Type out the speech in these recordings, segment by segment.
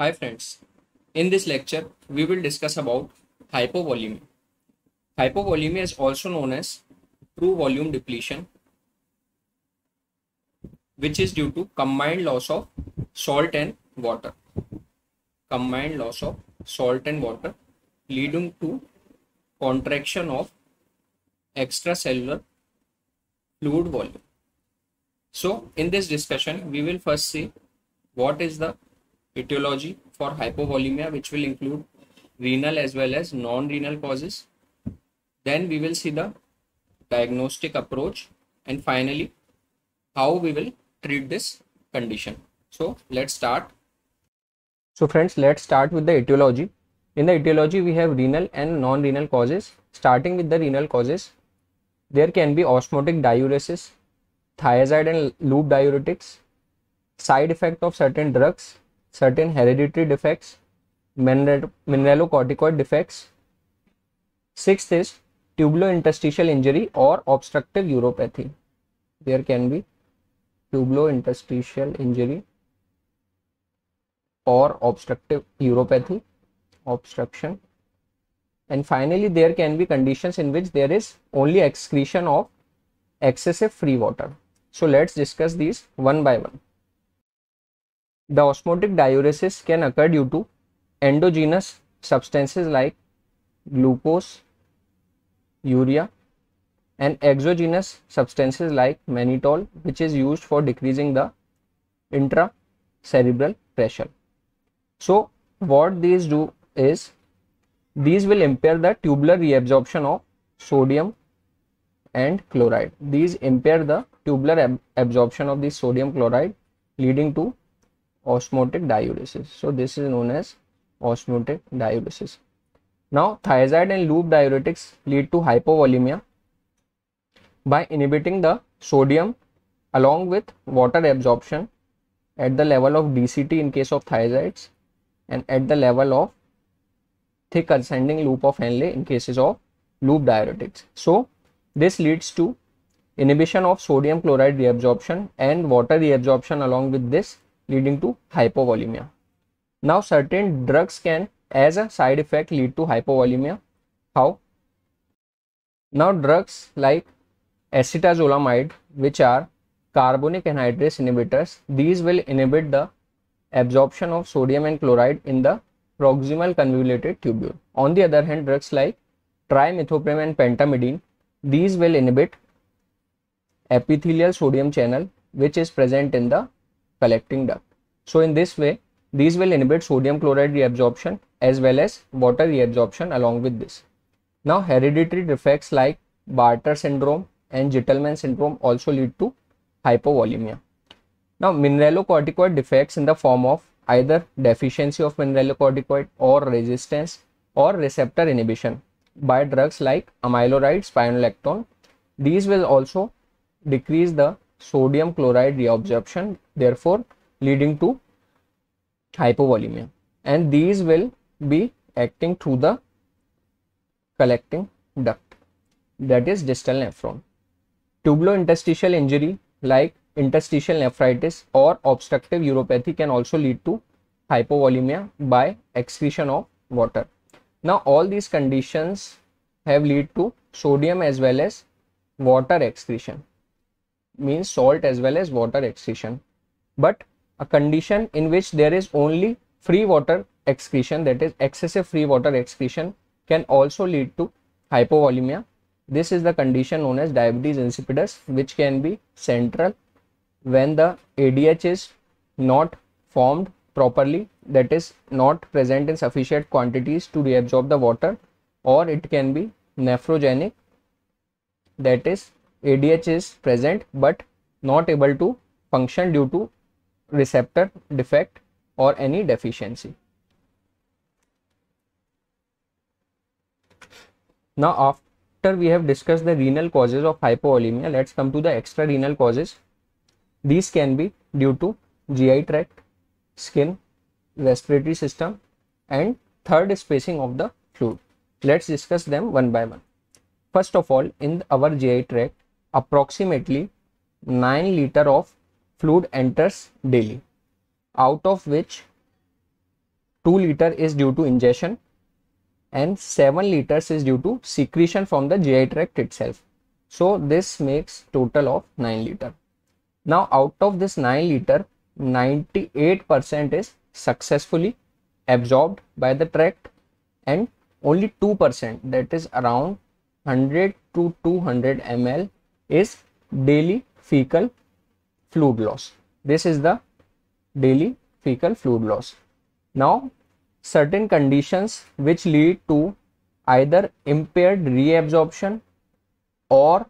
Hi friends, in this lecture we will discuss about hypovolemia. Hypovolemia is also known as true volume depletion which is due to combined loss of salt and water. Combined loss of salt and water leading to contraction of extracellular fluid volume. So in this discussion we will first see what is the etiology for hypovolemia which will include renal as well as non-renal causes then we will see the diagnostic approach and finally how we will treat this condition so let's start so friends let's start with the etiology in the etiology we have renal and non-renal causes starting with the renal causes there can be osmotic diuresis thiazide and loop diuretics side effect of certain drugs certain hereditary defects, mineralocorticoid defects. Sixth is tubulointerstitial injury or obstructive uropathy. There can be tubulointerstitial injury or obstructive uropathy, obstruction. And finally, there can be conditions in which there is only excretion of excessive free water. So let's discuss these one by one. The osmotic diuresis can occur due to endogenous substances like glucose, urea and exogenous substances like mannitol which is used for decreasing the intracerebral pressure. So what these do is these will impair the tubular reabsorption of sodium and chloride. These impair the tubular ab absorption of the sodium chloride leading to osmotic diuresis. So this is known as osmotic diuresis. Now thiazide and loop diuretics lead to hypovolemia by inhibiting the sodium along with water absorption at the level of DCT in case of thiazides and at the level of thick ascending loop of Henle in cases of loop diuretics. So this leads to inhibition of sodium chloride reabsorption and water reabsorption along with this leading to hypovolemia. Now certain drugs can as a side effect lead to hypovolemia. How? Now drugs like acetazolamide which are carbonic anhydrase inhibitors these will inhibit the absorption of sodium and chloride in the proximal convoluted tubule. On the other hand drugs like trimethoprim and pentamidine these will inhibit epithelial sodium channel which is present in the collecting duct. So in this way, these will inhibit sodium chloride reabsorption as well as water reabsorption along with this. Now hereditary defects like Barter syndrome and Gitelman syndrome also lead to hypovolemia. Now mineralocorticoid defects in the form of either deficiency of mineralocorticoid or resistance or receptor inhibition by drugs like amyloid, spironolactone. These will also decrease the sodium chloride reabsorption therefore leading to hypovolemia and these will be acting through the collecting duct that is distal nephron Tubulo-interstitial injury like interstitial nephritis or obstructive uropathy can also lead to hypovolemia by excretion of water now all these conditions have lead to sodium as well as water excretion means salt as well as water excretion but a condition in which there is only free water excretion that is excessive free water excretion can also lead to hypovolemia this is the condition known as diabetes insipidus which can be central when the adh is not formed properly that is not present in sufficient quantities to reabsorb the water or it can be nephrogenic that is ADH is present but not able to function due to receptor defect or any deficiency. Now after we have discussed the renal causes of hypovolemia, let's come to the extrarenal causes. These can be due to GI tract, skin, respiratory system and third spacing of the fluid. Let's discuss them one by one. First of all, in our GI tract, approximately 9 liter of fluid enters daily out of which 2 liter is due to ingestion and 7 liters is due to secretion from the GI tract itself. So this makes total of 9 liter. Now out of this 9 liter 98% is successfully absorbed by the tract and only 2% that is around 100 to 200 ml is daily fecal fluid loss. This is the daily fecal fluid loss. Now, certain conditions which lead to either impaired reabsorption or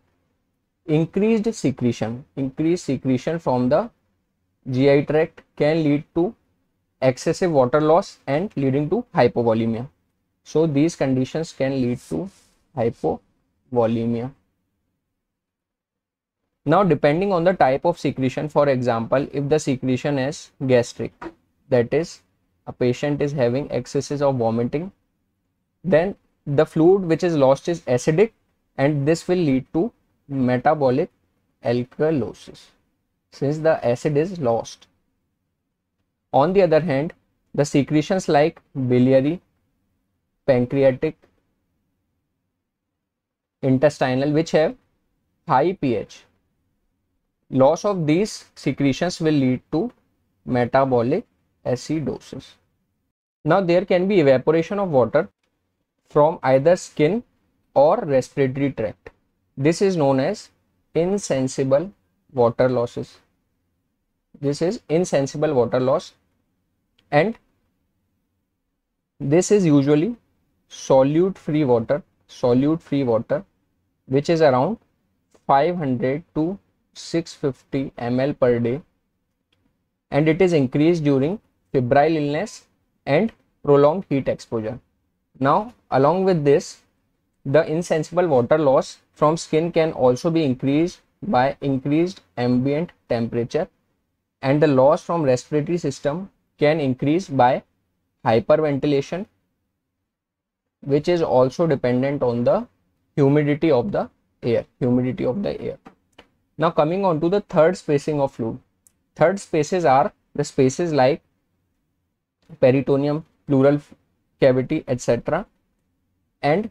increased secretion, increased secretion from the GI tract can lead to excessive water loss and leading to hypovolemia. So, these conditions can lead to hypovolemia. Now depending on the type of secretion, for example, if the secretion is gastric, that is a patient is having excesses of vomiting, then the fluid which is lost is acidic and this will lead to metabolic alkalosis since the acid is lost. On the other hand, the secretions like biliary, pancreatic, intestinal which have high pH Loss of these secretions will lead to metabolic acidosis. Now there can be evaporation of water from either skin or respiratory tract. This is known as insensible water losses. This is insensible water loss and this is usually solute free water, solute free water which is around 500 to 650 ml per day and it is increased during febrile illness and prolonged heat exposure. Now along with this the insensible water loss from skin can also be increased by increased ambient temperature and the loss from respiratory system can increase by hyperventilation which is also dependent on the humidity of the air humidity of the air now coming on to the third spacing of fluid. Third spaces are the spaces like peritoneum, pleural cavity, etc. And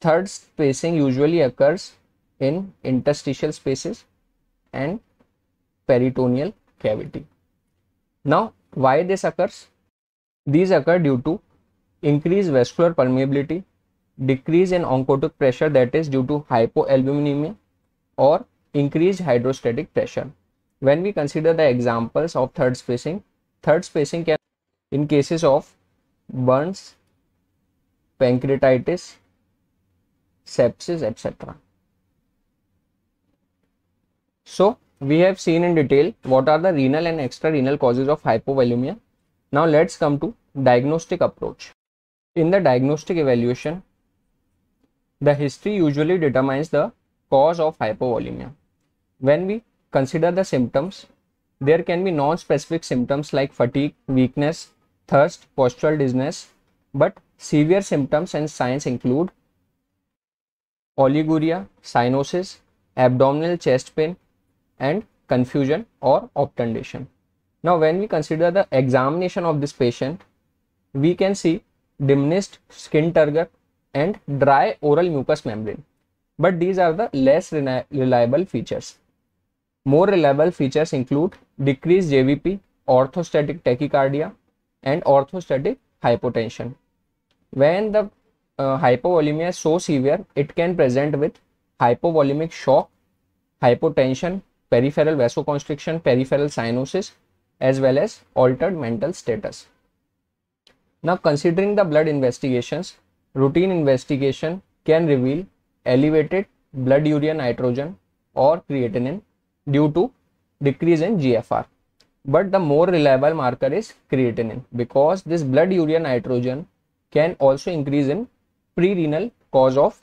third spacing usually occurs in interstitial spaces and peritoneal cavity. Now, why this occurs? These occur due to increased vascular permeability, decrease in oncotic pressure that is due to hypoalbuminemia or increased hydrostatic pressure. When we consider the examples of third spacing, third spacing can in cases of burns, pancreatitis, sepsis, etc. So, we have seen in detail what are the renal and extrarenal causes of hypovolemia. Now, let's come to diagnostic approach. In the diagnostic evaluation, the history usually determines the cause of hypovolemia when we consider the symptoms there can be non-specific symptoms like fatigue weakness thirst postural dizziness but severe symptoms and signs include oliguria cyanosis abdominal chest pain and confusion or obtundation now when we consider the examination of this patient we can see diminished skin turgor and dry oral mucous membrane but these are the less reliable features more reliable features include decreased JVP, orthostatic tachycardia, and orthostatic hypotension. When the uh, hypovolemia is so severe, it can present with hypovolemic shock, hypotension, peripheral vasoconstriction, peripheral cyanosis, as well as altered mental status. Now, considering the blood investigations, routine investigation can reveal elevated blood urea nitrogen or creatinine due to decrease in GFR. But the more reliable marker is creatinine because this blood urea nitrogen can also increase in pre-renal cause of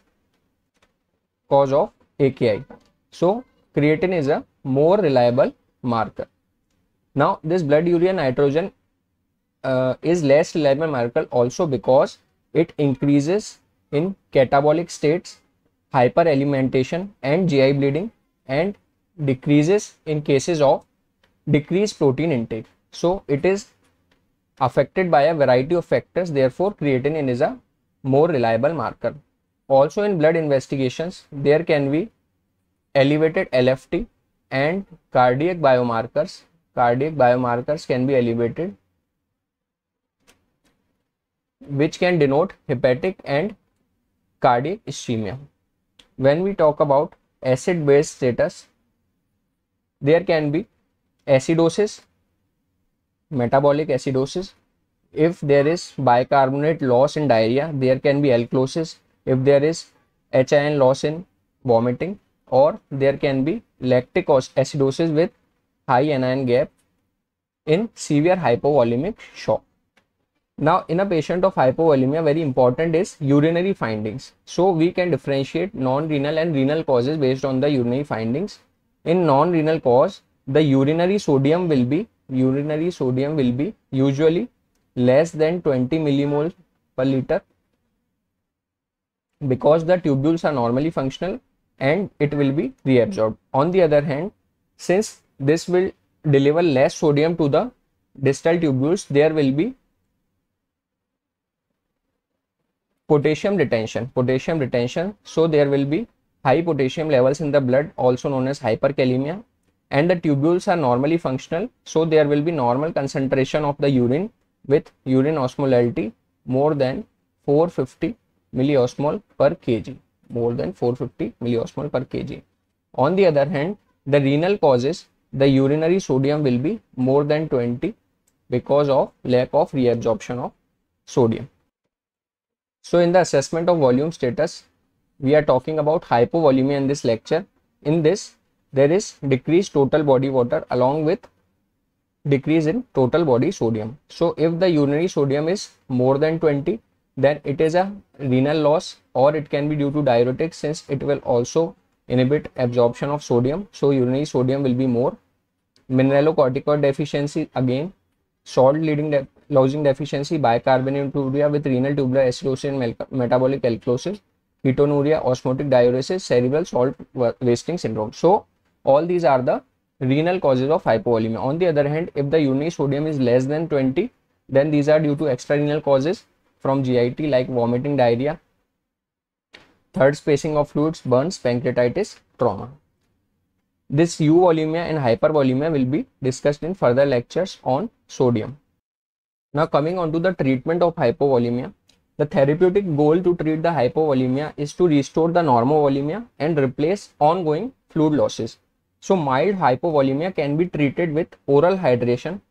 cause of AKI. So creatinine is a more reliable marker. Now this blood urea nitrogen uh, is less reliable marker also because it increases in catabolic states, hyperalimentation and GI bleeding and decreases in cases of decreased protein intake. So it is affected by a variety of factors therefore creatinine is a more reliable marker. Also in blood investigations there can be elevated LFT and cardiac biomarkers. Cardiac biomarkers can be elevated which can denote hepatic and cardiac ischemia. When we talk about acid base status there can be acidosis metabolic acidosis if there is bicarbonate loss in diarrhea there can be alkalosis if there is HIN loss in vomiting or there can be lactic acidosis with high anion gap in severe hypovolemic shock. Now in a patient of hypovolemia very important is urinary findings. So we can differentiate non-renal and renal causes based on the urinary findings in non-renal cause the urinary sodium will be urinary sodium will be usually less than 20 millimoles per liter because the tubules are normally functional and it will be reabsorbed on the other hand since this will deliver less sodium to the distal tubules there will be potassium retention potassium retention so there will be high potassium levels in the blood also known as hyperkalemia and the tubules are normally functional so there will be normal concentration of the urine with urine osmolality more than 450 milliosmol per kg more than 450 milliosmol per kg on the other hand the renal causes the urinary sodium will be more than 20 because of lack of reabsorption of sodium so in the assessment of volume status we are talking about hypovolemia in this lecture. In this, there is decreased total body water along with decrease in total body sodium. So if the urinary sodium is more than 20, then it is a renal loss or it can be due to diuretic since it will also inhibit absorption of sodium. So urinary sodium will be more. Mineralocorticoid deficiency again, salt leading de losing deficiency, bicarbonate tuburia with renal tubular acidosis and metabolic alkalosis ketonuria, osmotic diuresis, cerebral salt wasting syndrome. So all these are the renal causes of hypovolemia. On the other hand, if the urinary sodium is less than 20, then these are due to extrarenal causes from GIT like vomiting, diarrhea, third spacing of fluids, burns, pancreatitis, trauma. This euvolemia and hypervolemia will be discussed in further lectures on sodium. Now coming on to the treatment of hypovolemia. The therapeutic goal to treat the hypovolemia is to restore the normovolemia and replace ongoing fluid losses. So mild hypovolemia can be treated with oral hydration,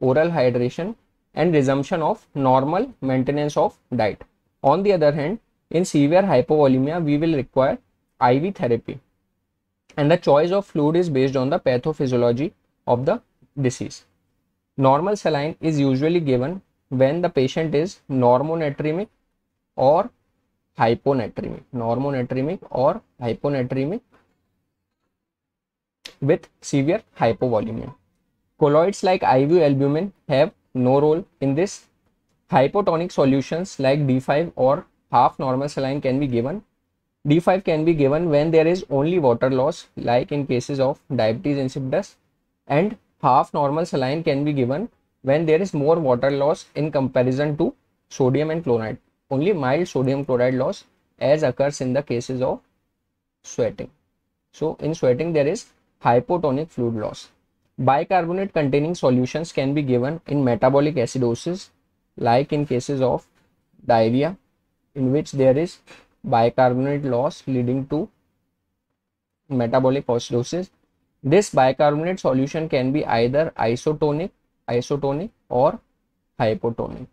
oral hydration and resumption of normal maintenance of diet. On the other hand, in severe hypovolemia, we will require IV therapy. And the choice of fluid is based on the pathophysiology of the disease. Normal saline is usually given when the patient is normonatremic or hyponatremic normonatremic or hyponatremic with severe hypovolemia colloids like iv albumin have no role in this hypotonic solutions like d5 or half normal saline can be given d5 can be given when there is only water loss like in cases of diabetes insipidus and half normal saline can be given when there is more water loss in comparison to sodium and chloride. Only mild sodium chloride loss as occurs in the cases of sweating. So in sweating there is hypotonic fluid loss. Bicarbonate containing solutions can be given in metabolic acidosis like in cases of diarrhea in which there is bicarbonate loss leading to metabolic acidosis. This bicarbonate solution can be either isotonic isotonic or hypotonic.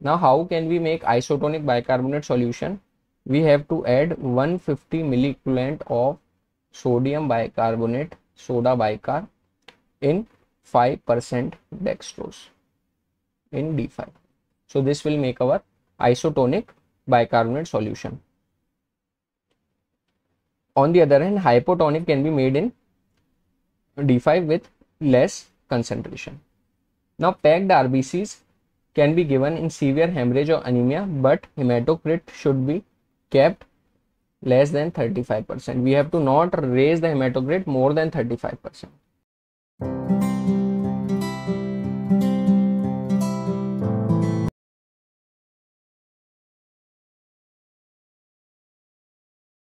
Now how can we make isotonic bicarbonate solution? We have to add 150 milliequivalent of sodium bicarbonate soda bicarb in 5% dextrose in D5. So this will make our isotonic bicarbonate solution. On the other hand, hypotonic can be made in D5 with less concentration. Now packed RBCs can be given in severe hemorrhage or anemia but hematocrit should be kept less than 35%. We have to not raise the hematocrit more than 35%.